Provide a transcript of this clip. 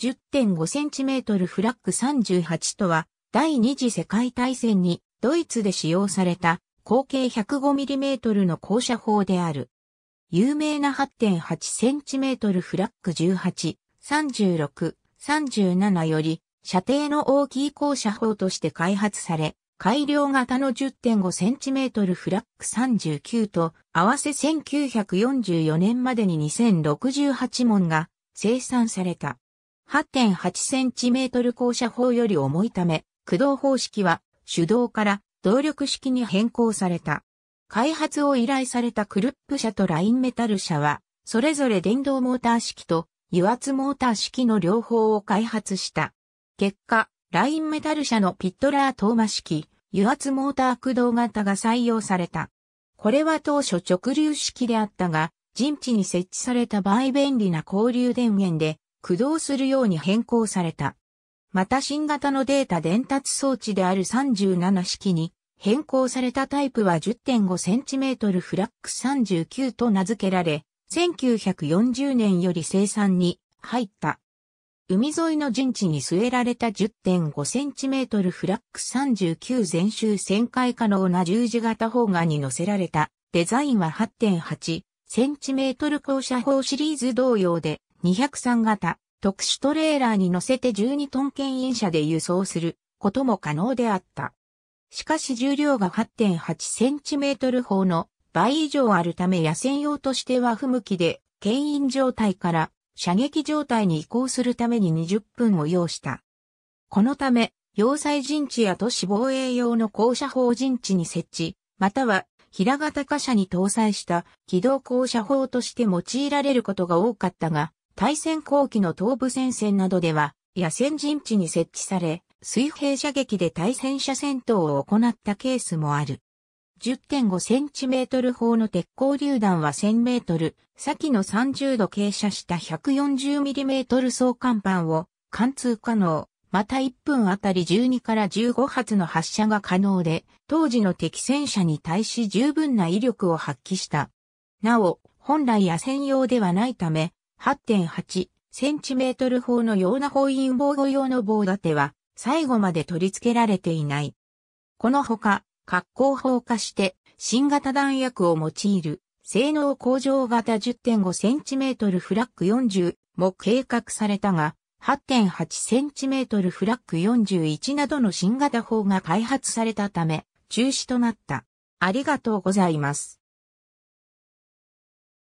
10.5cm フラッグ38とは、第二次世界大戦にドイツで使用された口径 105mm の降車砲である。有名な 8.8cm フラッグ18、36、37より射程の大きい降車砲として開発され、改良型の 10.5cm フラック39と合わせ1944年までに2068門が生産された。8.8cm 降車法より重いため、駆動方式は手動から動力式に変更された。開発を依頼されたクルップ社とラインメタル社は、それぞれ電動モーター式と油圧モーター式の両方を開発した。結果、ラインメタル社のピットラートーマ式、油圧モーター駆動型が採用された。これは当初直流式であったが、陣地に設置された場合便利な交流電源で駆動するように変更された。また新型のデータ伝達装置である37式に変更されたタイプは 10.5cm フラックス39と名付けられ、1940年より生産に入った。海沿いの陣地に据えられた 10.5cm フラックス39全周旋回可能な十字型砲眼に乗せられたデザインは 8.8cm 降車砲シリーズ同様で203型、特殊トレーラーに乗せて12トン牽引車で輸送することも可能であった。しかし重量が8.8センチメートル砲の倍以上あるため野戦用としては不向きで、牽引状態から射撃状態に移行するために20分を要した。このため、要塞陣地や都市防衛用の高射砲陣地に設置、または平型貨車に搭載した機動高射砲として用いられることが多かったが、対戦後期の東部戦線などでは、野戦陣地に設置され、水平射撃で対戦車戦闘を行ったケースもある。10.5センチメートル砲の鉄鋼榴弾は1000メートル、先の30度傾斜した140ミリメートル総看板を貫通可能。また1分あたり12から15発の発射が可能で、当時の敵戦車に対し十分な威力を発揮した。なお、本来野戦用ではないため、8.8センチメートル砲のような砲員防護用の棒立ては最後まで取り付けられていない。このほか、格好砲化して新型弾薬を用いる性能向上型 10.5cm フラッグ40も計画されたが、8.8cm フラッグ41などの新型砲が開発されたため中止となった。ありがとうございます。